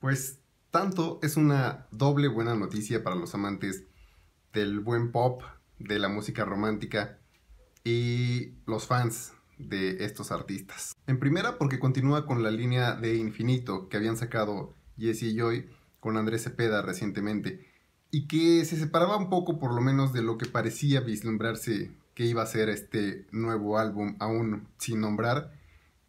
Pues tanto es una doble buena noticia para los amantes del buen pop, de la música romántica y los fans de estos artistas. En primera porque continúa con la línea de Infinito que habían sacado Jesse y Joy con Andrés Cepeda recientemente y que se separaba un poco por lo menos de lo que parecía vislumbrarse que iba a ser este nuevo álbum aún sin nombrar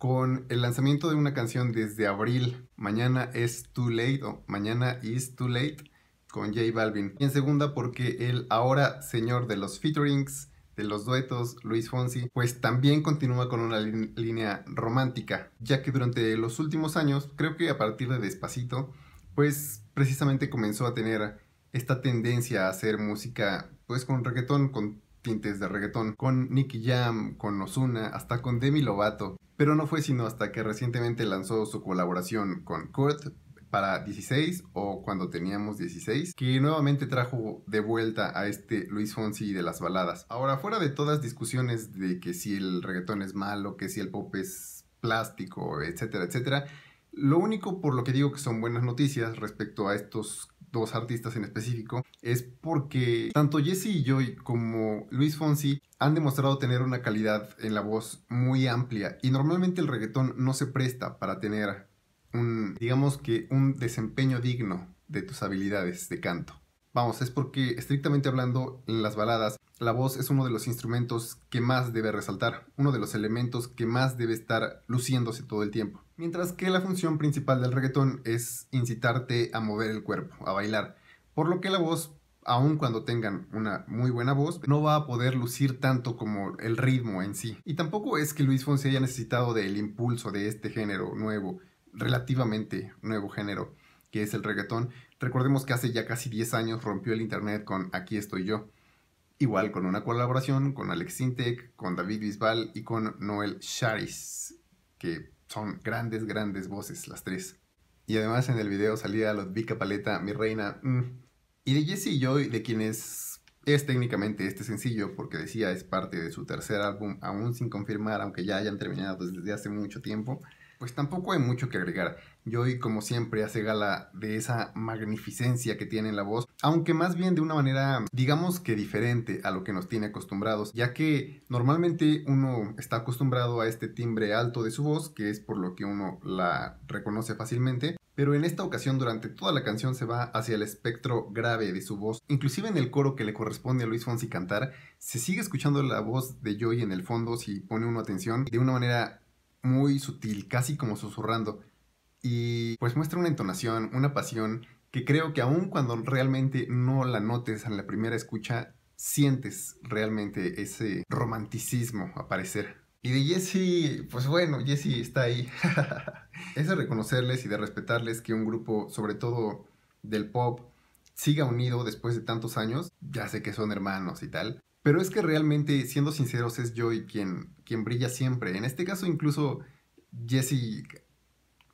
con el lanzamiento de una canción desde abril. Mañana es Too Late o Mañana is Too Late con J Balvin. Y en segunda porque el ahora señor de los featurings, de los duetos, Luis Fonsi, pues también continúa con una línea romántica, ya que durante los últimos años, creo que a partir de Despacito, pues precisamente comenzó a tener esta tendencia a hacer música pues con reggaetón, con tintes de reggaetón, con Nicky Jam, con Ozuna, hasta con Demi Lovato. Pero no fue sino hasta que recientemente lanzó su colaboración con Kurt para 16 o cuando teníamos 16, que nuevamente trajo de vuelta a este Luis Fonsi de las baladas. Ahora, fuera de todas discusiones de que si el reggaetón es malo, que si el pop es plástico, etcétera, etcétera, lo único por lo que digo que son buenas noticias respecto a estos dos artistas en específico, es porque tanto Jesse y Joy como Luis Fonsi han demostrado tener una calidad en la voz muy amplia y normalmente el reggaetón no se presta para tener un, digamos que un desempeño digno de tus habilidades de canto. Vamos, es porque estrictamente hablando en las baladas, la voz es uno de los instrumentos que más debe resaltar, uno de los elementos que más debe estar luciéndose todo el tiempo. Mientras que la función principal del reggaetón es incitarte a mover el cuerpo, a bailar, por lo que la voz, aun cuando tengan una muy buena voz, no va a poder lucir tanto como el ritmo en sí. Y tampoco es que Luis Fonsi haya necesitado del impulso de este género nuevo, relativamente nuevo género que es el reggaetón. Recordemos que hace ya casi 10 años rompió el internet con Aquí estoy yo. Igual con una colaboración con Alex Sintek, con David Bisbal y con Noel Sharis, que son grandes, grandes voces las tres. Y además en el video salía Ludvika Paleta, mi reina, mm. y de Jesse Joy, de quienes es técnicamente este sencillo, porque decía es parte de su tercer álbum, aún sin confirmar, aunque ya hayan terminado desde hace mucho tiempo. Pues tampoco hay mucho que agregar. Joy, como siempre, hace gala de esa magnificencia que tiene en la voz, aunque más bien de una manera, digamos que diferente a lo que nos tiene acostumbrados, ya que normalmente uno está acostumbrado a este timbre alto de su voz, que es por lo que uno la reconoce fácilmente, pero en esta ocasión durante toda la canción se va hacia el espectro grave de su voz. Inclusive en el coro que le corresponde a Luis Fonsi cantar, se sigue escuchando la voz de Joy en el fondo si pone uno atención de una manera muy sutil, casi como susurrando, y pues muestra una entonación, una pasión que creo que aun cuando realmente no la notes en la primera escucha, sientes realmente ese romanticismo aparecer. Y de Jessie pues bueno, Jessie está ahí. es de reconocerles y de respetarles que un grupo, sobre todo del pop, siga unido después de tantos años. Ya sé que son hermanos y tal, pero es que realmente, siendo sinceros, es Joy quien, quien brilla siempre. En este caso, incluso Jesse,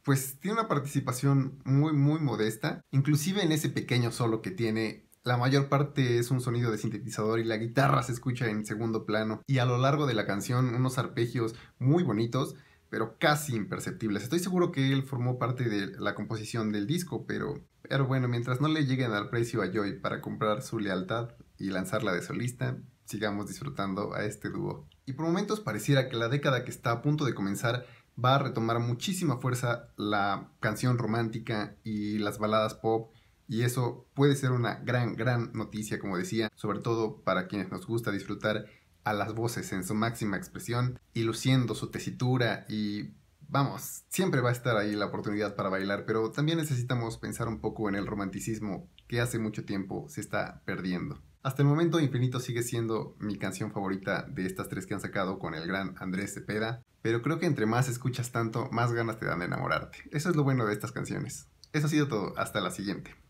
pues tiene una participación muy, muy modesta. Inclusive en ese pequeño solo que tiene, la mayor parte es un sonido de sintetizador y la guitarra se escucha en segundo plano. Y a lo largo de la canción, unos arpegios muy bonitos, pero casi imperceptibles. Estoy seguro que él formó parte de la composición del disco, pero, pero bueno, mientras no le lleguen al precio a Joy para comprar su lealtad y lanzarla de solista, sigamos disfrutando a este dúo. Y por momentos pareciera que la década que está a punto de comenzar va a retomar muchísima fuerza la canción romántica y las baladas pop y eso puede ser una gran, gran noticia, como decía, sobre todo para quienes nos gusta disfrutar a las voces en su máxima expresión y luciendo su tesitura y vamos, siempre va a estar ahí la oportunidad para bailar, pero también necesitamos pensar un poco en el romanticismo que hace mucho tiempo se está perdiendo. Hasta el momento Infinito sigue siendo mi canción favorita de estas tres que han sacado con el gran Andrés Cepeda, pero creo que entre más escuchas tanto, más ganas te dan de enamorarte. Eso es lo bueno de estas canciones. Eso ha sido todo, hasta la siguiente.